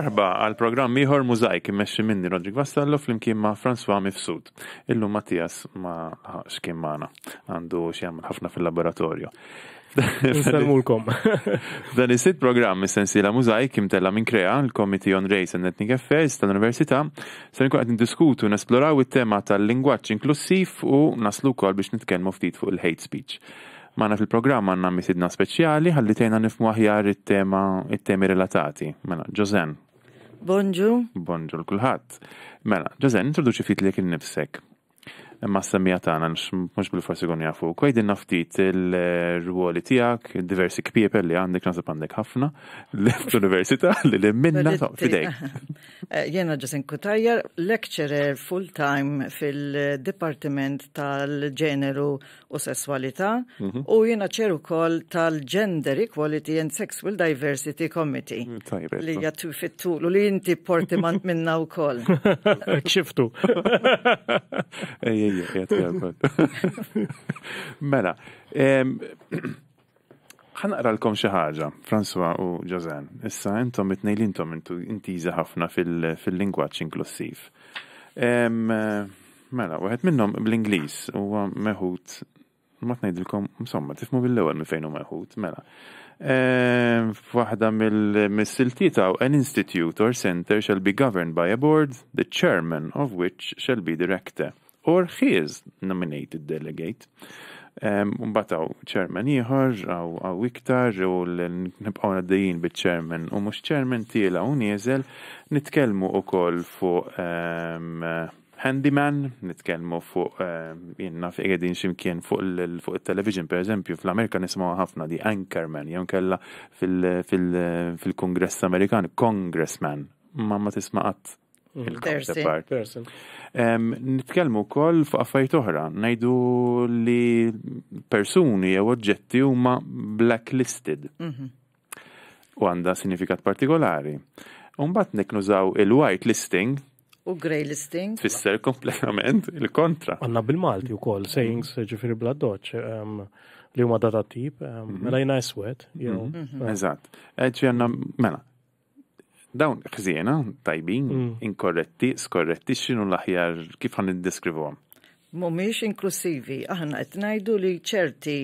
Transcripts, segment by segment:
merħba għal programm ieħor Mużajk immexxi minni Rodrik Vassallo flimkien ma' François Mifsud. Illum Mattias ma xkien kien magħna għandu xi ħafna fil-laboratorju. Nsalmulkom. Dan is sit programm sensi la Mużajk imtella minn Krea, il-Committee on Race and Ethnic Affairs tal-Università, se nkun qed diskutu nesploraw it-tema tal-lingwaġġ inklusiv u naslu wkoll biex nitkellmu ftit fuq il-hate speech. Mana fil-programm għanna misidna speċjali ħalli tejna nifmu aħjar it-temi relatati. Mela, Josen, Bonġu. Bonġu l-kulħat. Mela, ġazen, introduċi fit li jek nifsek imma s-semmija tagħna mux bil-forsi għon jafu. Kwejdin naftit il ruoli tiegħek, diversi kpieper li għandek nasib għandek ħafna l-università li li minna fidej. Eh, jena ġasin kutajjar, lecturer full-time fil-Departiment tal-ġeneru u sessualità mhm. u jena ċeru kol tal-Gender Equality and Sexual Diversity Committee. Li jattu fittu li inti portimant minna u kol. Xiftu. Mela, Ħanqralkom xi ħaġa, xaħġa, u Jozan. Issa, intom it-nejlintom intiża ħafna fil-lingwaċ inklusiv. Mela, wieħed minnhom bl ingliż huwa meħut ma tnejdilkom, insomma, tifmu bil-ewel minn fejn meħut, mela. Waħda mill-silti ta' an institute or center shall be governed by a board, the chairman of which shall be director or his nominated delegate. Mbataw um, ċermen ieħor għaw iktar u nibqaw għaddejjin bit-ċermen u mux ċermen tiela u nieżel nitkelmu u koll fuq um, handyman, nitkelmu fuq um, jenna fi għedin ximkien fuq il-television, per eżempju, fl-Amerika nismu ħafna di anchorman, jew kella fil-kongress fil, fil, fil amerikan, congressman, ma ma tismaqat Mm-hmm. il-counterpart. Nitkellmu wkoll fuq oħra, ngħidu li persuni jew oġġetti huma blacklisted. Mm-hmm. U għandha sinifikat partikolari. Umbat nek il-white listing. U grey listing. Fisser kompletament il-kontra. Għanna bil-Malti u kol, sayings ġifiri bla doċ, li huma data tip, mm-hmm. mela jina eswed. Eżat. Eċi għanna, mela, dawn ħżiena, tajbin, mm. inkorretti, skorretti, x'inhu l-aħjar kif id-deskrivu iddeskrivuhom? Mumiex inklusivi, aħna qed ngħidu li ċerti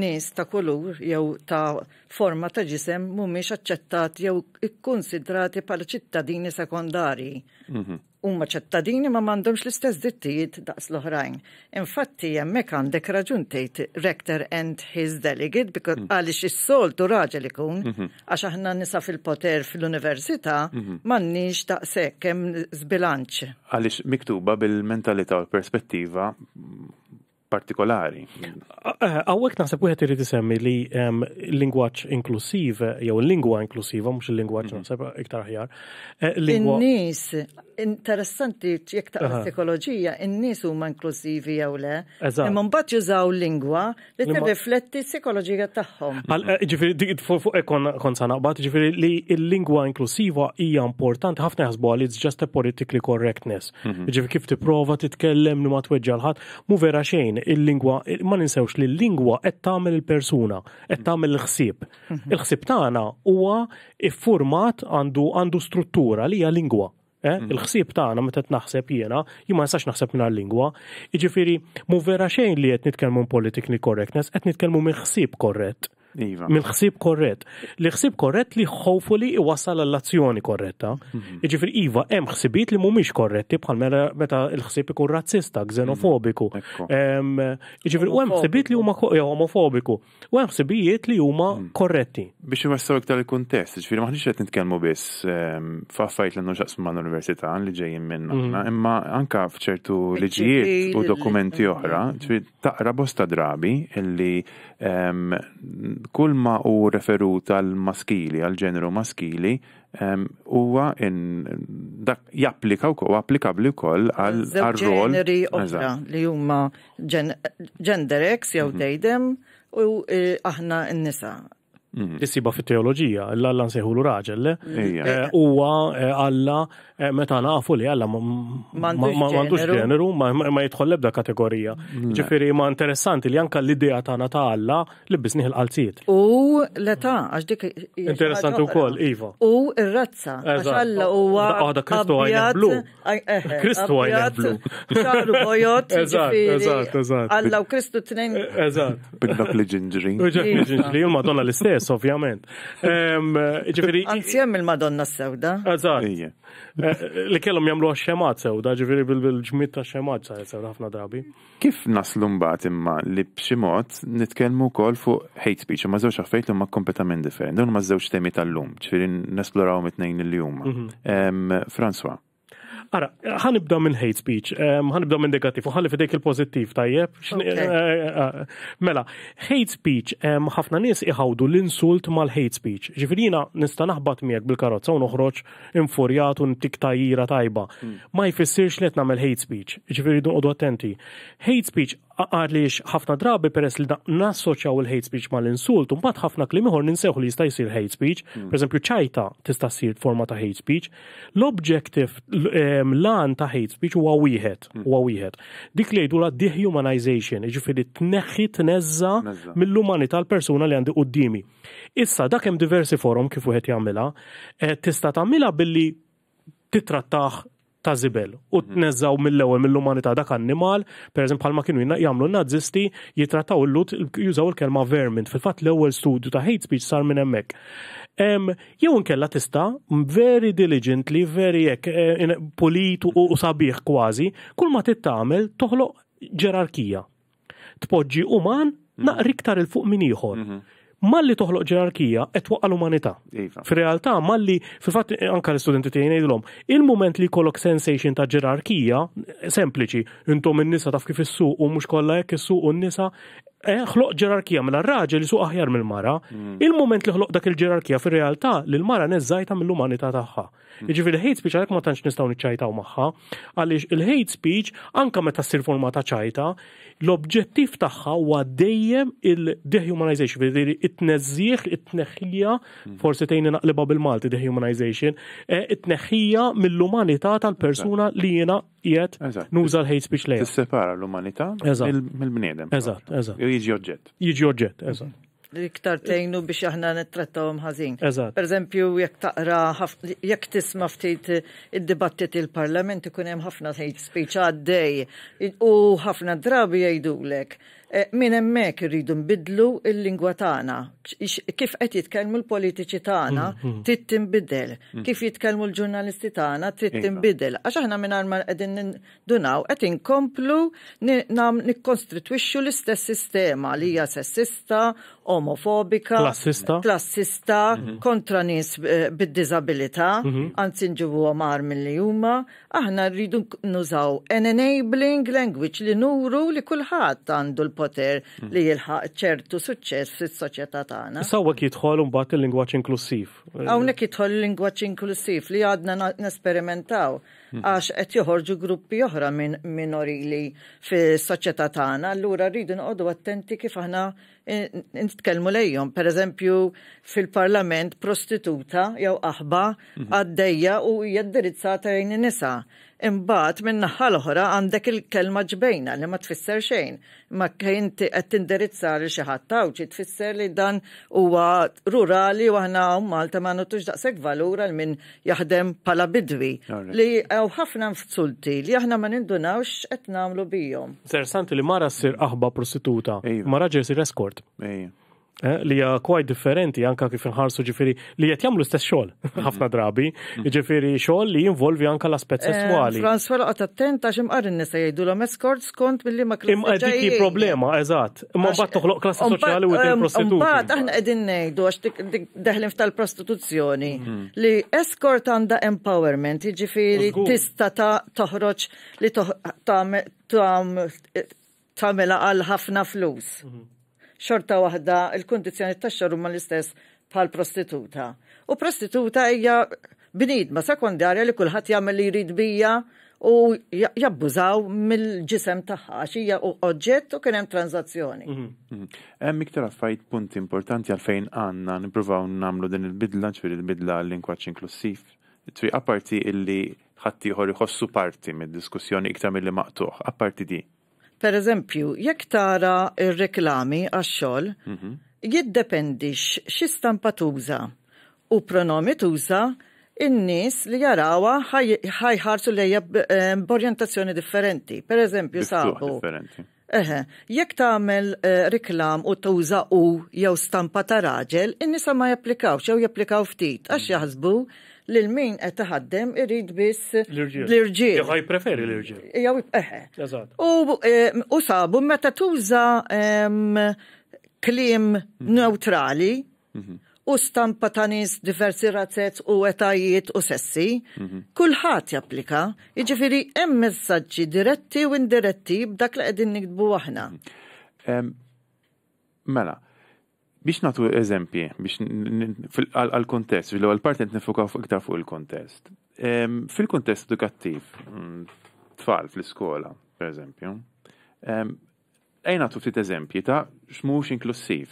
nies ta' kulur jew ta' forma ta' ġisem mumiex aċċettati jew ikkonsidrati bħala ċittadini sekondari. Mhm huma ċittadini ma m'għandhomx l-istess dittijiet daqs l-oħrajn. Infatti hemmhekk għandek raġun tgħid rector and his delegate mm. għaliex is-soltu raġel ikun mhm. għax aħna nisa fil-poter fil-università mhm. m'għandniex daqshekk hemm żbilanċ. Għaliex miktuba bil-mentalità u perspettiva partikolari. Għawek naħseb wieħed irid isemmi li l-lingwaġġ inklusiv jew il-lingwa inklusiva mhux il-lingwaġġ mhm. naħseb iktar ħjar. Eh, in interessanti jekk ta' psikoloġija, in-nies huma inklużivi jew le. Imma mbagħad jużaw lingwa li tirrifletti psikoloġija tagħhom. Eh, ġifieri fuq eh, kon sa naqbad, ġifieri li l-lingwa inklusiva hija importanti ħafna jaħsbu għal it's just a politically correctness. Mhm. Ġifieri kif tipprova titkellem li ma tweġġal ħadd, mu vera xejn il-lingwa ma ninsewx li l-lingwa qed tagħmel il-persuna, qed tagħmel il-ħsieb. Mhm. Il-ħsieb tagħna huwa iffurmat għandu għandu struttura li hija lingwa. Eh? Mm. il-ħsieb tagħna meta naħseb jiena, jien ma nistax naħseb minn lingwa Jiġifieri mu vera xejn li qed nitkellmu politikni correctness, qed nitkellmu minn ħsieb korrett. Iva. mill-ħsieb korret. Li ħsieb korrett li hopefully iwassal l-azzjoni korretta. Mhm. Jiġifieri iva hemm ħsibiet li mhumiex korretti bħal mela meta l ħsib ikun razzista, xenofobiku. Mm. Jiġifieri u hemm ħsibiet li huma homofobiku. U em ħsibijiet li huma mm. korretti. Biex iwassaw iktar il-kuntest, ġifieri maħniex qed nitkellmu biss f'affajt li nuġaqs ma' l-università li ġejjin minna, mm. imma anka f'ċertu liġijiet u dokumenti oħra, taqra bosta drabi illi kull ma u referut tal maskili, għal ġeneru maskili, huwa dak japplika u applikabli wkoll għal rol ġeneri oħra li huma gender X jew dejdem, mhm. u e, aħna n-nisa. Mhm. issiba fit teoloġija, l-alla nsejħulu raġel, eh, huwa eh, alla Eh, meta nafu li għalla mandux ġeneru, ma jidħol lebda kategorija. Mm. Ġifiri ma interessanti li anka l-idea tagħna ta' Alla li bizniħ l qalzijiet U l-età, għax dik. Interessanti wkoll, Iva. U r-razza, għax Alla huwa. Għada Kristu għajna blu. Kristu eh, eh, għajna blu. Xaru bojot. Alla u Kristu t-nejn. Eżat. Biddak li ġinġri. Biddak li iva. ġinġri, u madonna l-istess, ovvjament. Għanzjem il-Madonna s-sewda. Eżat. Eh, li kellhom jagħmlu xemat sew, da ġifieri bil-ġmit ta' xemat sa sew ħafna drabi. Kif naslu mbagħad imma li b'xi mod nitkellmu wkoll fuq hate speech u ma żewġ affejt huma kompletament differenti. Dawn ma żewġ temi tal-lum, ġifieri nesploraw it-tnejn il mhm. Franswa. Ara, ħanibda minn hate speech, ħanibda minn negativ, u ħalli dik il-pozittiv, tajjeb. Eh, eh, eh, mela, hate speech, ħafna nies iħawdu l-insult mal-hate speech. Ġifirina, nista naħbat miegħek bil-karozza u noħroġ infurjat u ntik tajjira tajba. Hmm. Ma jfissirx li qed nagħmel hate speech, ġifiri dun attenti. Hate speech għaliex ħafna drabi peress li nassoċjaw il-hate speech mal-insult, un bat ħafna klim ninseħu li jista' jsir hate speech, mm. per eżempju ċajta tista' ssir forma ta' hate speech, l l lan ta' hate speech huwa wieħed, mm. huwa wieħed. Dik li jgħidu la dehumanization, jiġifieri tneħħi tnezza mill-umanità l-persuna li għandi qudiemi. Issa dak hemm diversi forum kif wieħed jagħmilha, eh, tista' tagħmilha billi titrattaħ ta' zibel u mhm. tneżaw mill-ewwel mill-umanità dak annimal, pereżempju bħalma kienu jagħmlu nazisti jitrataw l lut jużaw il-kelma vermin. Fil-fatt l-ewwel studju ta' hate speech sar minn hemmhekk. Jew inkella tista' very diligently, very hekk eh, polit u sabiħ kważi, kull ma tittamel toħloq ġerarkija. Tpoġġi uman naqri mhm. iktar il-fuq minn ieħor. Mhm malli toħloq ġerarkija qed waqqa l-umanità. Iva. Fir-realtà malli fil-fatt eh, anke l-istudenti tiegħi ngħidulhom, il-mument li jkollok sensation ta' ġerarkija eh, sempliċi, intom in-nisa taf kif is-suq u mhux kollha hekk is-suq u n-nisa Eh, ħloq ġerarkija mela raġel li suq aħjar mill-mara, mm. il-moment li ħloq dak il-ġerarkija fir-realtà li l-mara neżajta mill-umanità tagħha. Mm. Jiġifieri il-hate speech għalhekk ma tantx nistgħu niċċajtaw magħha, għaliex il-hate speech anke meta ssir forma ta' ċajta, l-obġettiv tagħha huwa dejjem il-dehumanization, jiġifieri it-tneżżieħ, it-tneħħija, mm. forsi tgħin naqliba bil-Malti dehumanization, eh, it-tneħħija mill-umanità tal-persuna li jiena qiegħed nuża l-hate speech lejha. Tissepara l-umanità mill-bniedem. Eżatt, eżatt. Jiġi oġġett. Jiġi oġġett, eżatt iktar tejnu biex aħna nittrattawhom ħażin. Per eżempju, jekk taqra jekk tisma' ftit id-dibattit il-Parlament ikun hemm ħafna hate speech għaddej u ħafna drabi jgħidulek Eh, min hemmhekk irridu nbidlu il lingwa tagħna, kif qed jitkellmu l-politiċi tagħna mm, mm. trid tinbidel, mm. kif jitkellmu l-ġurnalisti tagħna trid iva. tinbidel, għax aħna mingħajr ma qegħdin dunaw qed inkomplu nikkostritwixxu l-istess sistema li hija sessista, omofobika, klassista, klassista mhm. kontra nies eh, bid-diżabilità, mhm. anzi nġibuhom għar milli huma, aħna rridu nużaw an enabling language li nuru li kulħadd għandu l il-poter mm-hmm. li jilħaq ċertu suċċess fis-soċjetà tagħna. Sawa jidħol imbagħad il-lingwaġġ inklusiv. Hawnhekk jidħol il-lingwaġġ inklusiv li għadna nesperimentaw mm-hmm. għax qed joħorġu gruppi oħra minn minorili fis-soċjetà tagħna, allura rridu noqogħdu attenti kif aħna nitkellmu lejhom. Pereżempju fil-Parlament prostituta jew aħba mm-hmm. għaddejja u hija jaddirizzata jgħin nisa. Imbagħad minn naħa l-oħra għandek il-kelma ġbejna li ma tfisser xejn, ma kien qed tindirizza li xi ħadd tawċi tfisser li dan huwa rurali u aħna Malta ma nutux daqshekk valura l min jaħdem bħala bidwi li għaw ħafna mfzulti li aħna ma nindunawx qed nagħmlu bihom. Interessanti li mara ssir aħba prostituta, ma raġel sir eskort. Eh, li hija kwajt differenti anka kif inħarsu ġifiri li qed jagħmlu stess xogħol ħafna drabi, ġifiri xogħol li jinvolvi anka l-aspett eh, sesswali. Franz vera attenta attent nisa jgħidulhom escort skont billi ma eh, klassi. Imma dik problema, eżatt. Imma mbagħad toħloq klassa soċjali u prostituzzjoni. Mbagħad aħna qegħdin ngħidu għax deħlim f'tal-prostituzzjoni mhm. li escort għandha empowerment, jiġifieri tista' toħroġ li tagħmel għal ħafna flus. Mhm xorta waħda il-kondizjoni ta' xorum huma l-istess pal prostituta. U prostituta hija bnidma sekondarja li kulħadd jagħmel li jrid bija u jabbużaw mill-ġisem tagħha għax hija oġġett u kien hemm tranzazzjoni. Mhm, mhm. Hemm iktar affajt punt importanti għalfejn għandna nippruvaw nagħmlu din il-bidla, ċfir il-bidla l-lingwaġġ inklusiv. Tri apparti illi ħadd ieħor iħossu parti mid-diskussjoni iktar milli maqtuħ, apparti di per eżempju, jekk tara ir-reklami għax-xogħol, jiddependix mhm. jiddependi xi stampa tuża u pronomi tuża in-nies li jarawha ħajħarsu lejja eh, b'orjentazzjoni differenti. Per eżempju, sabu. Eħe, jekk tagħmel eh, riklam u tuża u jew stampa ta' raġel, in-nisa ma japplikawx jew japplikaw ftit għax jaħsbu lil min qed taħaddem irid biss l-irġiel. Jew preferi l-irġiel. Jew eħe. Eh, u sabu meta tuża ehm, klim mhm. neutrali mhm. u stampa ta' nies diversi razzett u etajiet u sessi, mhm. kulħadd japplika. Jiġifieri hemm messaġġi diretti u indiretti b'dak li qegħdin nikdbu aħna. Mela, biex natu eżempji, biex għal-kontest, ġilu għal-partent nifuka iktar fuq il-kontest. Fil-kontest edukattiv, mm, tfal fl-iskola, per eżempju, ejna tu ftit eżempji ta' xmux inklusiv.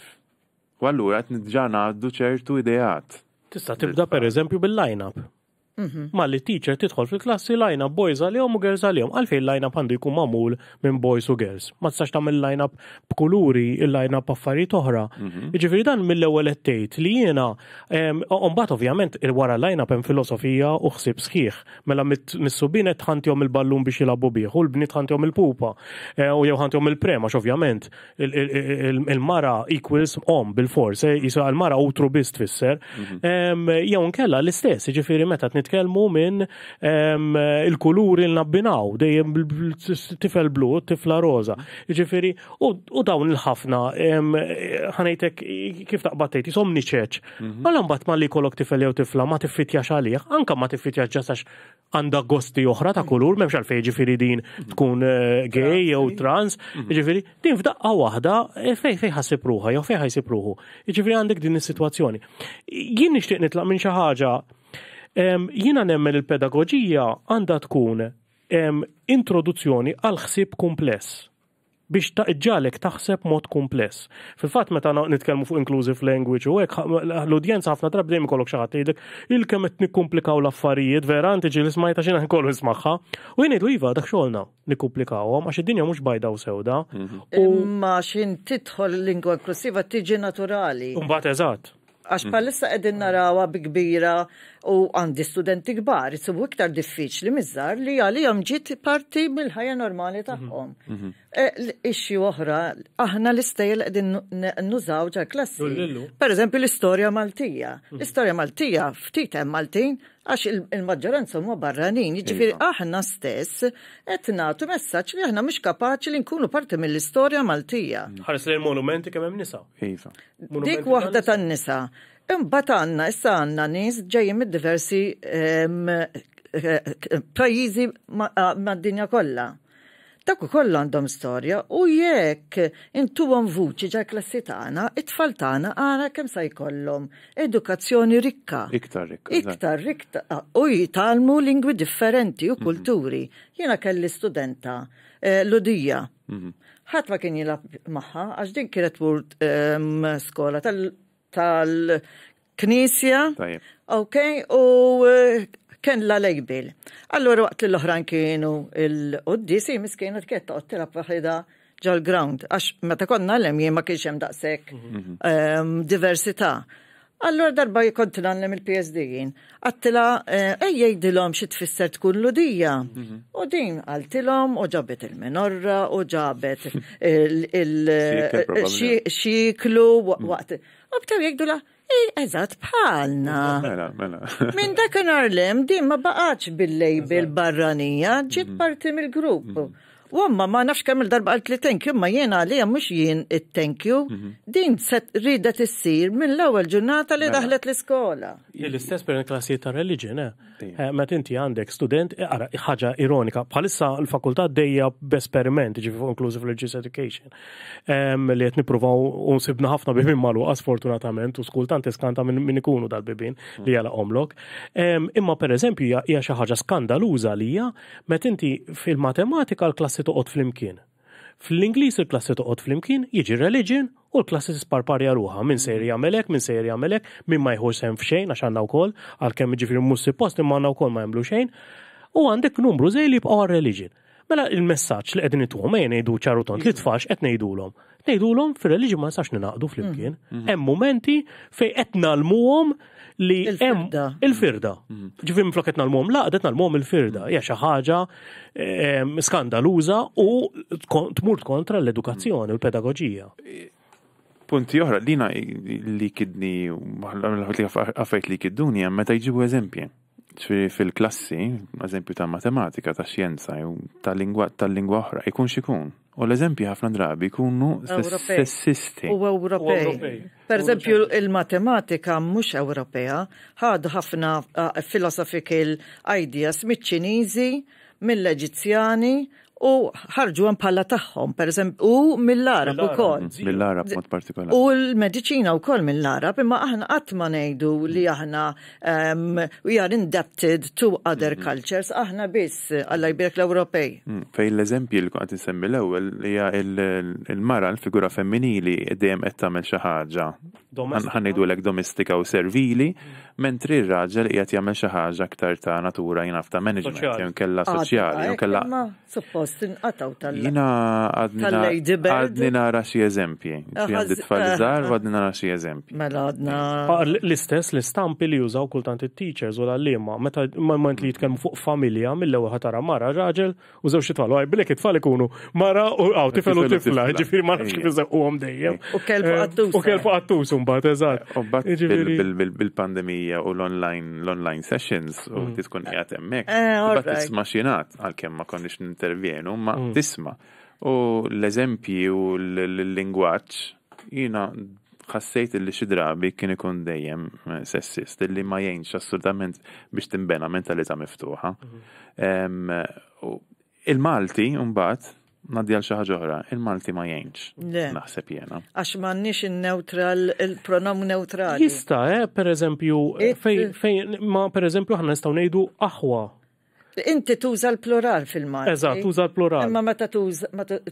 U għallura għet nidġana għaddu ċertu idejat. Tista' tibda per eżempju bil-line-up. Mhm. Ma li teacher tidħol fil-klassi lajna boys għal-jom u girls għal-jom. Għalfejn lajna pandu jkun mamul minn boys u girls. Ma tam il lajna b'kuluri, il-lajna b'affarijiet oħra. Mhm. Ġifieri dan mill-ewwel tgħid li jiena mbagħad ovvjament wara lajna hemm filosofija u xsib sħiħ. Mela mis-subin qed il-ballun biex jilagħbu bih, u l-bniet ħantihom il-pupa, eh, u jew ħantihom il-prema x'ovvjament il-mara equals om bil forse jisa l-mara utrubist fisser. Mhm. Jew nkella l-istess, ġifieri meta nitkelmu minn il-kuluri l nabbinaw, dejjem tifel blu, tifla roza. Ġifiri, u dawn il-ħafna, ħanajtek kif taqbattejt, jisom niċeċ. Mhm. Mela Għallan bat ma li kolok tifel jew tifla, ma tiffitjax għalih, anka ma tiffitjax ġasax għanda gosti oħra ta' kulur, memx għalfej ġifiri din tkun eh, gay jew trans, mhm. ġifiri, din f'daqqa wahda eh, fej fej ħasib ruħa, jew fej ħasib ruħu. Ġifiri għandek din is-situazzjoni. Jien nixtieq nitlaq minn xi ħaġa Jina nemmen il-pedagogija għanda tkun introduzzjoni għal ħsieb kumpless biex taġġalek taħseb mod kumpless. Fil-fat meta nitkellmu fuq inclusive language u hekk l-udjenza ħafna drab dejjem ikollok xi ħadd il-kemm qed nikkumplikaw l-affarijiet vera inti ġieli smajta xi nkollu nismagħha. U jien ngħidu iva dak xogħolna nikkumplikawhom għax id-dinja mhux bajda u sewda. Mhm. Imma xin tidħol lingwa inklusiva tiġi naturali. Imbagħad eżatt. Għax palissa mhm. qegħdin narawha bi kbira u għandi studenti kbar, jisibu iktar diffiċli mizzar li għalihom ġiet parti mill-ħajja normali mhm. tagħhom. Mhm. E, Ixxi oħra, aħna l-istejl qegħdin nużaw ġa klassi. Per eżempju l-istorja Maltija. Mhm. L-istorja Maltija ftit hemm Maltin għax il-maġġoranza huma barranin, ġifiri aħna stess qed nagħtu messaġġ li aħna mhux kapaċi li nkunu parti mill-istorja Maltija. Ħares li l-monumenti kemm hemm nisa. Dik waħda tan-nisa. Imbagħad għandna issa għandna nies ġejjin id diversi eh, pajjiżi eh, mad-dinja kollha. Dak ukoll għandhom storja u jekk għom vuċi ġal klassi tagħna, it-tfal tagħna għana kemm se jkollhom edukazzjoni rikka. Iktar rikka. Iktar rikka. Ah, u jitalmu lingwi differenti u mhm. kulturi. Jiena kelli studenta eh, Ludija. udija mhm. ma kien jilab magħha għax din kienet skola tal tal-Knisja. Ok, u eh, kien la lejbil. Allora waqt l-oħran kienu il-qoddisi miskien kett toqgħod tilab waħda ġal ground għax meta konna l-em jien ma kienx hemm daqshekk mhm. diversità. Allora darba jkont nagħlem il-PSD jien. Għattila eh, ej jgħidilhom xi tfisser tkun ludija. Mhm. U din għaltilhom u ġabet il-minorra u ġabet il-xiklu eh, waqt u bdew i eżat bħalna. Mela, mela. Minn dakinhar lem din ma baqa'x bil-lejbil barranija, ġiet mhm. parti mill-grupp. Mhm. U għamma ma nafx kemm il-darba għalt li thank you, ma jena għalija mux jien il thank you. Mhm. Din set rida tissir minn l-ewwel ġurnata li mela. daħlet l-iskola. L-istess per klassijiet ta' religion, eh? eh, ma tinti għandek student, eh, ħaġa ironika, bħalissa l-fakultà dejja b'esperiment, ġifu inclusive religious education, li qed nippruvaw sibna ħafna bibin malu fortunatament, u skultant iskanta minn ikunu dal-bibin li għala omlok. Imma per eżempju hija xi ħaġa skandaluża li hija meta inti fil-matematika l-klassi toqgħod flimkien. Fl-Ingliż il-klassi toqgħod flimkien jiġi religion u l-klassi sparparja ruha minn sejri jagħmelek, minn sejr jagħmelek, minn ma jħur sem f'xejn għax għandna wkoll għalkemm jiġifieri mussi post imma għandna wkoll ma jagħmlu xejn. U għandek numru żej li jibqgħu religion. Mela il-messaġġ li qegħdin ituhom ejn ngħidu ċarutont li tfax qed ngħidulhom. Ngħidulhom fir-reliġjon ma sax ninaqdu flimkien. Mm. Mm. Hemm mumenti fejn qed nalmuhom li hemm il-firda. Mhm. Ġifim floketna l-mom, la, għadetna l-mom il-firda, mhm. hija xi ħaġa skandaluża u tmur kontra l-edukazzjoni u l-pedagogija. E, punti oħra, lina li kidni, għafajt li kidduni, meta jġibu eżempje fil-klassi, eżempju ta' matematika, ta' xjenza, ta' lingwa oħra, ikun xikun. U l-eżempju ħafna drabi jkunu sessisti. U Ewropej. Per eżempju, il-matematika mhux Ewropea ħad ħafna uh, philosophical ideas miċ-Ċiniżi, mill-Eġizzjani, u ħarġu bħala tagħhom, pereżempju, u mill-Arab ukoll. Mill-Arab mod partikolari. U l-mediċina wkoll mill-Arab, imma aħna qatt ma ngħidu li aħna we are indebted to other mhm. cultures, aħna biss Alla jbirek l-Ewropej. Mm, fej l eżempju li kont insemmi l-ewwel hija il mara l-figura femminili dejjem qed tagħmel xi ħaġa. l-ek domestika u servili, mentri r-raġel qiegħed jagħmel xi ħaġa aktar ta' natura jinaf ta' management jew kella soċjali jgħan eh, kella sinqataw tal- Jina għadni nara xie eżempji. Għadni tfalizar għadni nara xie eh. eżempji. Mela għadna. Ah, l-istess l-istampi li jużaw kultant il-teachers u l-allima, meta moment li jitkellmu fuq familja mill-ewwel ħatara mara raġel u żewġ tfal. Għaj bilek it-tfal ikunu mara u għaw tifel u tifla, ġifieri ma nafx kif iżaqquhom dejjem. U kelfu eh, għattus. U kelfu eh. għattus U mbagħad bil-pandemija u l-online sessions u mm. tkun qiegħed hemmhekk. Bat tisma' xinat għalkemm ma konniex nintervjeni kienu, ma mm. tisma. U l-eżempji u l-lingwaċ jina ħassejt li xi drabi kien ikun dejjem sessist li ma jgħinx assurdament biex timbena mentalità miftuħa. Mm-hmm. Il-Malti mbagħad nadjal xi ħaġa oħra, il-Malti ma jgħinx. Naħseb jena. Għax m'għandniex in-neutral il-pronom neutrali. Jista' eh, pereżempju fejn ma pereżempju aħna nistgħu ngħidu aħwa Inti tuża l-plural fil-mar. Eżatt, tuża l-plural. Imma meta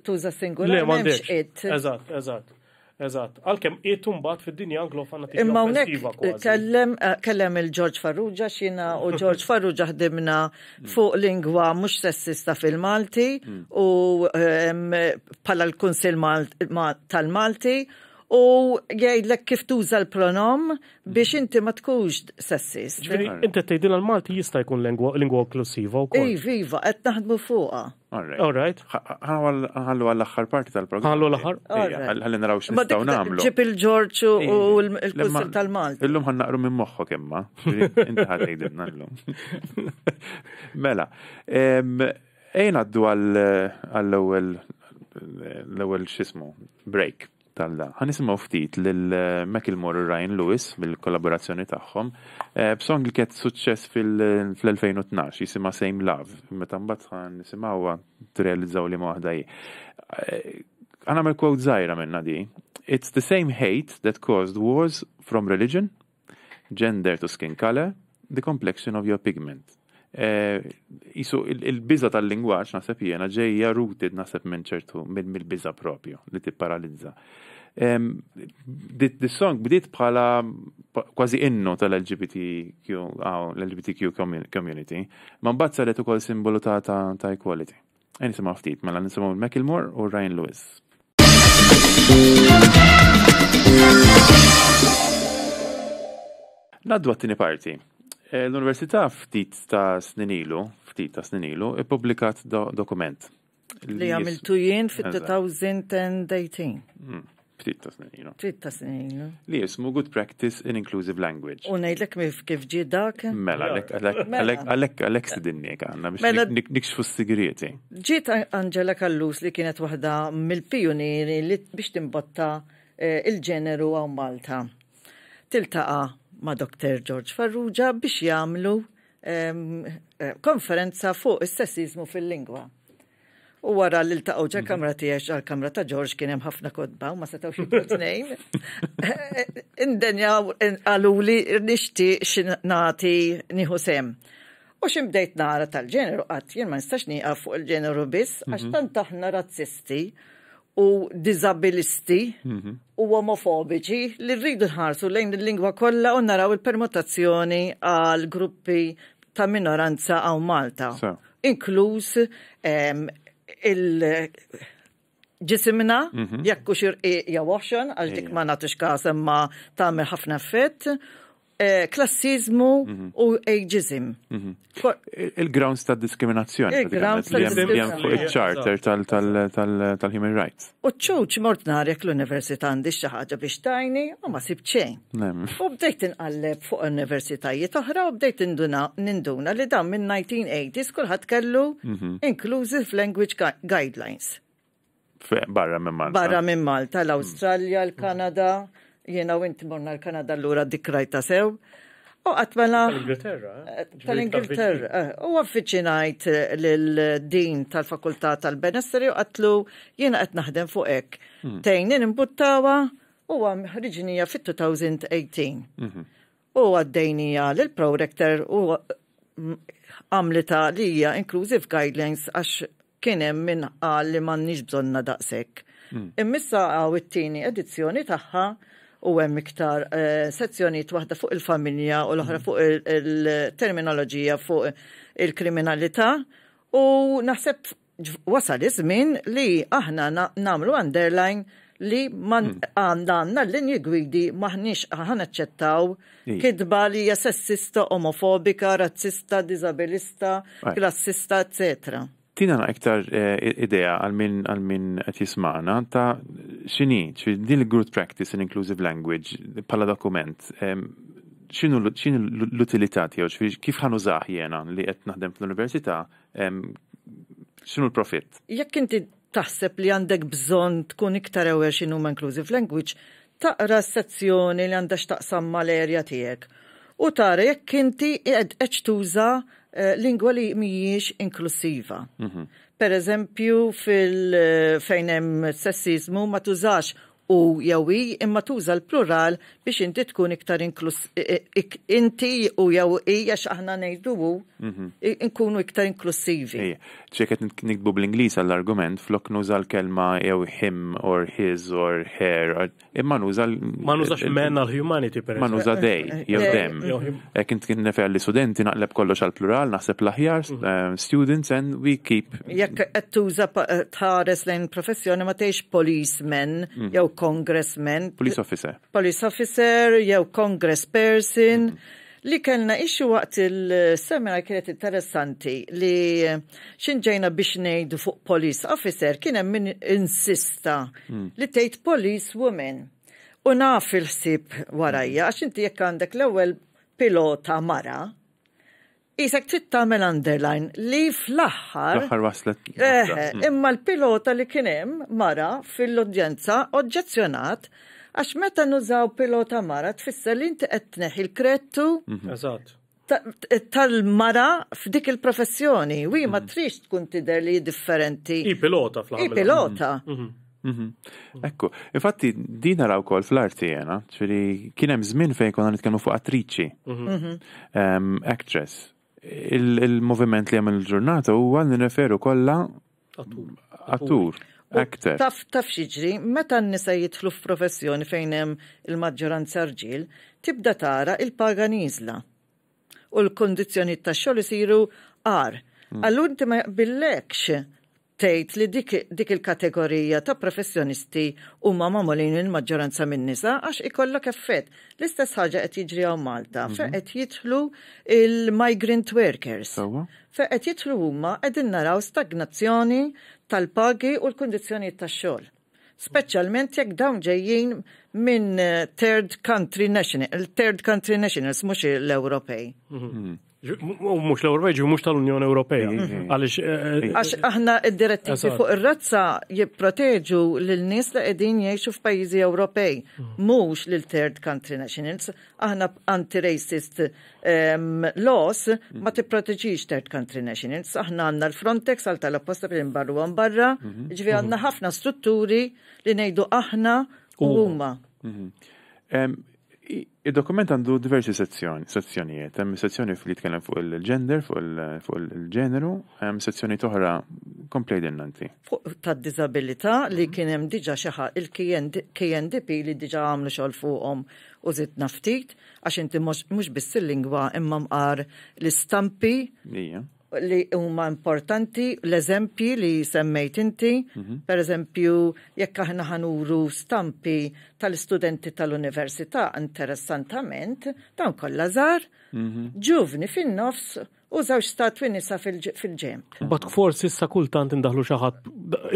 tuża singular. Le, it. Eżatt, eżatt. Eżatt, għalkemm qiet mbagħad fid-dinja anglofana anglofanatika. Imma unek, eh, kellem il-George Farrugia xina u George Farrugia ħdimna hmm. fuq lingwa mhux sessista fil-Malti hmm. u bħala ehm, l-Kunsil tal-Malti. tal malti u jgħidlek kif tuża l-pronom biex mhm. inti ma tkunx sessis. Inti tgħidilha l-Malti jista' jkun lingwa okklusiva u. kol. viva, iva, qed naħdmu fuqha. All right. Ħallu għall-aħħar parti tal-programm. Ħallu l-aħħar. Ħalli naraw x'nistgħu nagħmlu. Ġib il-Ġorġu u l-kussil tal-Malti. Illum ħannaqru minn moħħok imma. Inti ħad tgħidilna llum. Mela, ejna għaddu għall-ewwel l-ewwel x'ismu break. Talla, għan nismaw ftit l-Macklemore eh, Ryan Lewis bil-kollaborazzjoni tagħhom. Eh, b'song li kiet suċċess fil-2012 jisima Same Love, meta mbagħad għan nisimgħu trealizzaw li waħda jie. Eh, għan għamil kwot żgħira minna di. It's the same hate that caused wars from religion, gender to skin color, the complexion of your pigment jisu eh, il-biza tal-lingwaġġ nasab jena ġejja rooted nasab minn ċertu minn mill-biza propju li tipparalizza. This song bdiet bħala kważi innu tal-LGBTQ l-LGBTQ community, ma mbazza li ukoll simbolu ta' ta' equality. Nisimgħu ftit mela nisimgħu Macklemore u Ryan Lewis. Naddu għattini parti. Eh, L-Università ftit ta' sninilu, ftit ta' sninilu, ippubblikat dokument. Li għamiltu jien fit-2018. Ftit ta' Sninilu. Ftit ta' snin. Li jismu Good Practice in Inclusive Language. U ngħidlek mif kif ġie dak? Mela, għalek mela. għalek għalek, għalek, biex għalek, għalek, għalek, Ġiet Angela Kallus li kienet waħda mill-pionieri li biex timbotta eh, il-ġeneru għaw Malta. Tiltaqa ma' Dr. George Farrugia biex jagħmlu eh, konferenza fuq is-sessizmu fil-lingwa. U wara lil l-taqgħu ġa kamra tiegħek għall-kamra ta' George kien hemm ħafna kotba u ma setgħux jibdu tnejn. Indenjaw għaluli nixtieq xi nagħti nieħu sem. U xi bdejt nara tal-ġeneru qatt jien ma nistax nieqaf fuq il-ġeneru biss għax mhm. tant aħna razzisti u dizabilisti mhm u omofobiċi li rridu nħarsu lejn il-lingwa kollha u naraw il-permutazzjoni għal gruppi ta' minoranza għaw Malta. Inkluż il- ġisimna, mhm. jekk u xirqiq jawaxan, għax dik ma natix kasem imma tagħmel ħafna fett, Eh, klassizmu mhm. u ageism. Mhm. Il-grounds ta' diskriminazzjoni. Il-grounds ta' diskriminazzjoni. Il-charter tal-human rights. U ċoċ mort narek l-Università għandi xaħġa biex tajni u ma sibċejn. U bdejt inqalleb fuq universitajiet oħra u bdejt ninduna li dan minn 1980s kulħadd kellu mhm. inclusive language guidelines. Barra minn Malta. Barra minn Malta, l australia l-Kanada jena u inti morna l-Kanada l-ura dikrajta sew. U għatmela. Tal-Ingilterra. Eh? Eh, eh, u għaffiċinajt l-din tal-fakultà tal-benesseri u għatlu jena għat naħdem fuq ek. Hmm. Tejnin imbuttawa u għam ħriġinija fit-2018. Mhm. U għaddejnija l-prorektor u għamlita li hija inclusive guidelines għax kienem minn għal li nix bżonna daqsek. Hmm. Immissa għaw it-tini edizzjoni taħħa u hemm iktar eh, sezzjonijiet waħda fuq il-familja u l-oħra mm. fuq il-terminoloġija fuq il-kriminalità u naħseb wasal iż-żmien li aħna nagħmlu underline li man mm. għandanna l-linji gwidi maħnix ħan ċettaw kidba li hija sessista, omofobika, razzista, disabilista, klassista, etc tina iktar eh, idea għal-min għal-min qed jismana ta' xini, din il-group practice in inclusive language pala dokument. xini l-utilità tiegħu, kif ħanużah jena li qed naħdem fl-università, xinu l-profit? Jekk inti taħseb li għandek bżonn tkun iktar ewer xinu inclusive language, taqra s-sezzjoni li għandek x'taqsam mal-erja tiegħek. U tara jekk inti qed tuża Eh, lingwa li mhijiex inklusiva. Mhm. Per eżempju, fil eh, fejn hemm sessizmu ma tużax u jewi imma tuża l-plural biex inti tkun iktar inklus inti u jew hija x'aħna ngħidu mhm. nkunu iktar inklusivi. Ċeket nikbu bl-Ingliż għall-argument flok nuża l-kelma jew him or his or her imma nuża Ma nużax men għall-humanity per Ma nuża dej jew dem. Eh, Hekk int kien nefel li studenti naqleb kollox għall-plural naħseb l-aħjar mhm. eh, students and we keep. Jekk qed tuża tħares lejn professjoni ma tgħix policemen mhm. jew congressman. Police officer. Police officer, jew congress person. Mm -hmm li kellna ixu waqt il semina kienet interessanti li eh, xinġejna biex nejdu fuq police officer kien hemm min insista hmm. li tgħid police woman. U naf il-ħsib warajja għax inti jekk għandek l-ewwel pilota mara, isek trid tagħmel underline li fl-aħħar. L-aħħar waslet. Eh, mm. imma l-pilota li kien hemm mara fil-udjenza oġġezzjonat għax meta nużaw pilota mara tfisser li inti qed il l-krettu. Mhm. tal-mara f'dik il-professjoni, wi ma mhm. trix tkun tidher li differenti. I pilota fl I pilota. Mhm. Ekku, infatti din naraw kol fl-arti jena, ċviri kienem zmin fejn konna nitkellmu fuq attriċi, actress, il-moviment li għamil il-ġurnata u għan n-referu kolla attur. Taf, taf xieġri, meta n-nisa jitħlu f'professjoni fejn hemm il-maġġoranza rġil, tibda tara il-paga nizla. U l-kondizjoni ta' xogħol isiru għar. Mm. Għallu inti ma jaqbillekx tgħid li dik, dik il-kategorija ta' professjonisti huma magħmulin il-maġġoranza minn nisa għax ikollok effett. L-istess ħaġa qed jiġri għaw Malta, mm -hmm. qed jidħlu il-migrant workers. Fe qed jidħlu huma qegħdin naraw stagnazzjoni tal-pagi u l-kundizzjonijiet tax-xogħol. Speċjalment jekk dawn ġejjin minn third country national, third country nationals mhux l-Ewropej. Mm -hmm. Mux l-Norveġi, mux tal-Unjoni Ewropea. Mhm. Għalix. Eh, eh, Għax eh, aħna id-direttivi fuq ir-razza jipproteġu l-nies li qegħdin jgħixu f'pajjiżi Ewropej, mhm. mhux l third country nationals. Aħna anti-racist ehm, laws ma mhm. tipproteġix third country nationals. Aħna għandna l-Frontex għal tal-apposta bil barru għan barra, Ġvi għandna ħafna strutturi li ngħidu aħna u huma. Il-dokument għandu diversi sezzjoni, sezzjonijiet. Hemm sezzjoni li jitkellem fuq il-gender, fuq il-ġeneru, hemm sezzjoni toħra komplejdinnanti. Fuq ta' disabilità li kien hemm diġà xi il-KNDP li diġà għamlu xogħol fuqhom u żid naftit għax inti mhux biss il-lingwa imma mqar l-istampi li huma importanti, l-eżempji li semmejt inti, mm -hmm. per eżempju, jekk aħna ħanuru stampi tal-studenti tal-università, interessantament, dan kollha żar, mm -hmm. ġuvni fin-nofs u żewġ statwi nisa fil-ġem. Bat forsi issa kultant indaħlu xaħat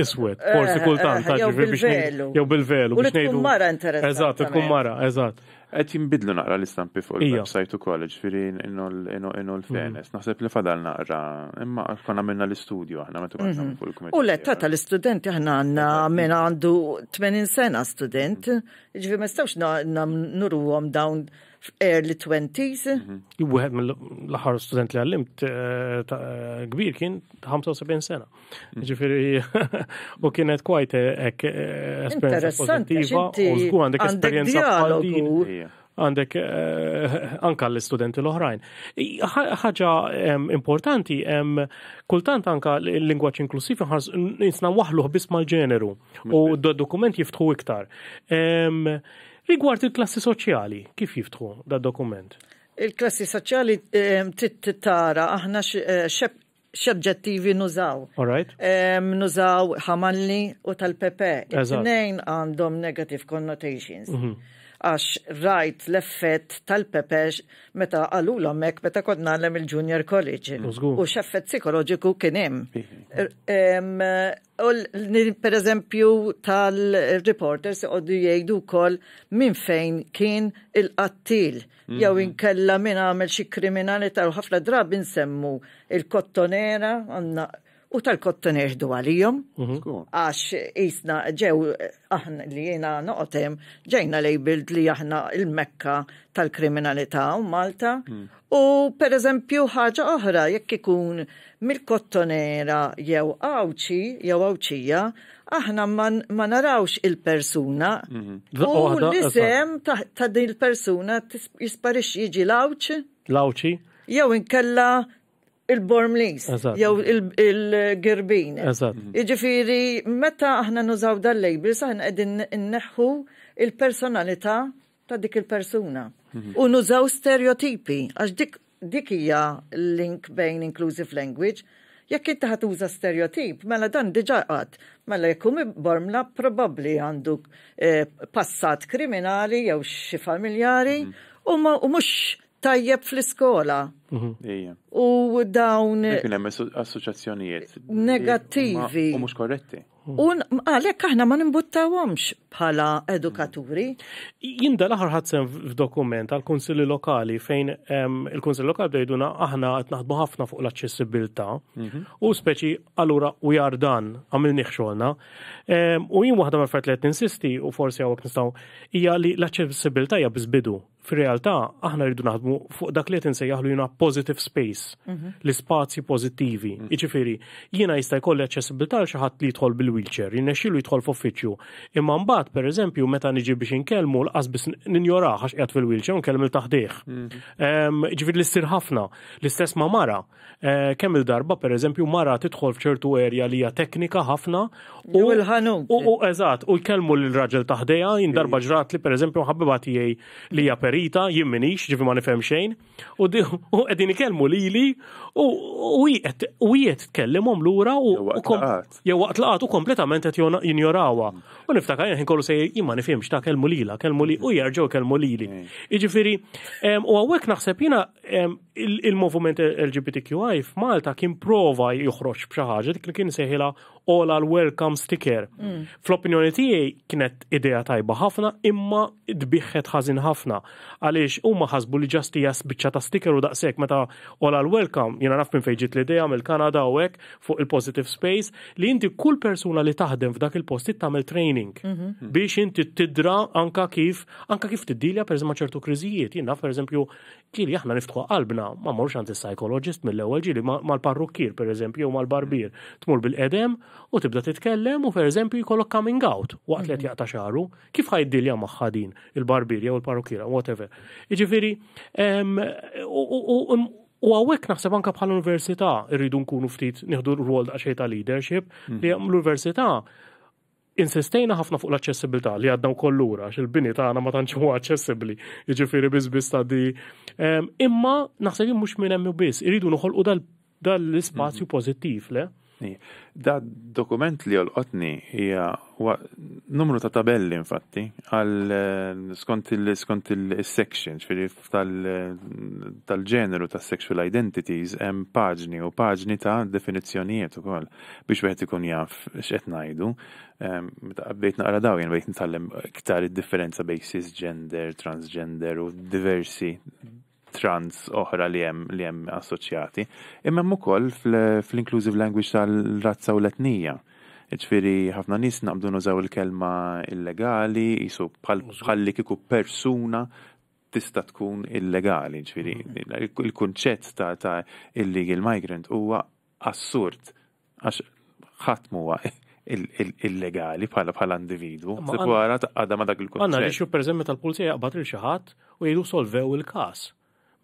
iswet, forsi eh, kultant. Eh, Jow bil-velu. Jew bil-velu. U l Eżatt, interessanti. Eżat, eżatt. eżat. Għet jimbidlu naqra l-istampi fuq il-website u college, firri inno l-fairness. Mm. Naħseb li fadal naqra, imma konna minna l istudio għanna ma tukonna mhm. fuq il-komitet. U l-etta tal-istudenti għanna għanna minna għandu 80 sena student, mhm. ġivi ma stawx nuru għom dawn early 20s. Mhm. Wieħed l-ħar student li għallimt eh, eh, kbir kien 75 sena. Mm. Ġifiri, u kienet kwajt eh, ek esperienza u għandek esperienza bħal għandek anka l-studenti l-oħrajn. ħaġa importanti, kultant anka l-lingwaċ inklusif, nisna waħluħ bis mal-ġeneru u d-dokument jiftħu iktar rigward il-klassi soċjali, kif jiftħu da dokument? Il-klassi soċjali ehm, tara aħna eh, x'ebġettivi nużaw. Ehm, nużaw ħamalli u tal-Pepe. It-tnejn għandhom negative connotations. Mhm għax rajt l-effett tal pepeġ meta għalula mek meta kodna l il-Junior College. U x'effet psikoloġiku kienem. Er, u per eżempju tal-reporters għoddu jgħidu kol minn fejn kien il-qattil. Mhm. Jew inkella minn għamil xi kriminalità u ħafna drabi nsemmu il-kottonera, u tal-kotton neħdu għalijom, mhm. għax jisna ġew aħna li jena noqtem ġejna lejbild li aħna il-mekka tal-kriminalità u Malta. Mm. U per eżempju ħaġa oħra jekk ikun mill-kottonera jew għawċi jew għawċija, aħna ma narawx il-persuna mhm. u l-isem ta' din il-persuna jisparix jiġi l-għawċi. L-għawċi? Jew inkella il bormlis jew il-girbin. Mhm. Iġifiri, meta aħna nużaw dal-labels, saħna għedin neħu il-personalità ta' dik il-persuna. Mhm. U nużaw stereotipi, għax dik dik hija link bejn inclusive language, jekk inti uża stereotip, mela dan diġa qatt, mela jekkum bormla probabbli għanduk eh, passat kriminali jew xi familjari mhm. u mhux tajjeb fl-iskola. Mhm. U dawn. Kien hemm assoċjazzjonijiet. Negattivi. U mhux korretti. Un għalek aħna ma nimbuttawomx bħala edukaturi. Jinda l-aħħar ħadsen f'dokument għal konsilli lokali fejn il-konsilli lokali bdejduna aħna qed naħdmu ħafna fuq l-aċċessibilità mhm. u speċi allura u jardan għamil nixxolna U jien waħda mal fat li qed ninsisti u forsi hawnhekk nistgħu hija li l aċċessibilta hija biżbidu. Fir-realtà aħna rridu naħdmu fuq dak li qed insejjaħlu jiena positive space, mhm. li-spazji pożittivi. Mhm. Jiġifieri jiena jista' jkolli aċċessibilità għal xi ħadd li jidħol bil-wheelchair, jinnexxielu jidħol f'uffiċċju. Imma mbagħad pereżempju meta niġi biex inkellmu l-qas biss ninjoraħ għax qiegħed fil-wheelchair nkellem il-taħdieħ. Mhm. Ġifieri l-istir ħafna, l-istess ma' mara. Eh, kemm il-darba pereżempju mara tidħol f'ċertu erja li hija teknika ħafna u il U eżat, u jkellmu l-raġel taħdeja, jindarba ġrat li pereżempju ħabbiba tiegħi li hija perita, jien ġifi ma nifhem xejn, u qegħdin ikellmu lili u qiegħed tkellimhom lura u jew waqt laqat u kompletament qed jinjorawha. U niftaka jien kollu sej, jien ma nifhimx ta' li la, kellmu li u jerġgħu kellmu lili. Jiġifieri, u għawek naħseb jiena il-movement LGBTQI f'Malta kien prova joħroġ bċaħġa, ħaġa dik li kien seħila all al welcome sticker. Mm. Fl-opinjoni tiegħi kienet idea tajba ħafna imma dbiħħet ħażin ħafna għaliex huma ħasbu li ġasti hija spiċċa ta' sticker u daqshekk meta all al welcome jiena naf minn fejn l-idea mill-Kanada u hekk fuq il-positive space li inti kull persuna li taħdem f'dak il-post tagħmel training mhm. mm-hmm. biex inti tidra anka kif anka kif tiddilja ma' ċertu kriżijiet. jiena naf pereżempju Kiri aħna niftħu qalbna, ma morx għand psychologist mill-ewwel ġili mal-parrukkir pereżempju jew mal-barbier. Tmur bil-qedem u tibda titkellem u pereżempju jkollok coming out waqt li qed mhm. jaqta' xaru, kif ħajdilja magħha din il barbir jew il-parrukkira, whatever. Jiġifieri U għawek naħseb anka bħal università irridu nkunu ftit nieħdu r-rwol daqsxejn ta' leadership mhm. li l-università insistejna ħafna fuq l-accessibilità li għadna kollura, xil-bini ta' għana ma tantx huwa accessibli, jiġifieri biss ta' di. Imma naħseb mhux minn hemm biss, irridu noħolqu dal-ispazju mm-hmm. pożittiv le jolqotni. Da dokument li jolqotni hija numru ta' tabelli infatti għal eh, skont il-skont il-section, tal-ġeneru ta' sexual identities hemm paġni u paġni ta' definizzjonijiet ukoll biex wieħed ikun jaf x'qed ngħidu. Meta naqra daw jien bejt nitalem iktar id-differenza bejn cisgender, transgender u diversi trans oħra li hemm li hemm assoċjati. Imma hemm ukoll fl-inclusive language tal-razza u l-etnija. Ġifieri ħafna nies naqbdu nużaw il-kelma illegali, jisu bħalli kieku persuna tista' tkun illegali, ġifieri mm-hmm. il-kunċett ta' ta' illegal migrant huwa assurd għax ħadd huwa illegali bħala bħala individu. Tipwara taqgħada ma dak il-kunċett. Għanna li xu tal-pulizija għabatri xaħat xi ħadd u jidu solvew il-każ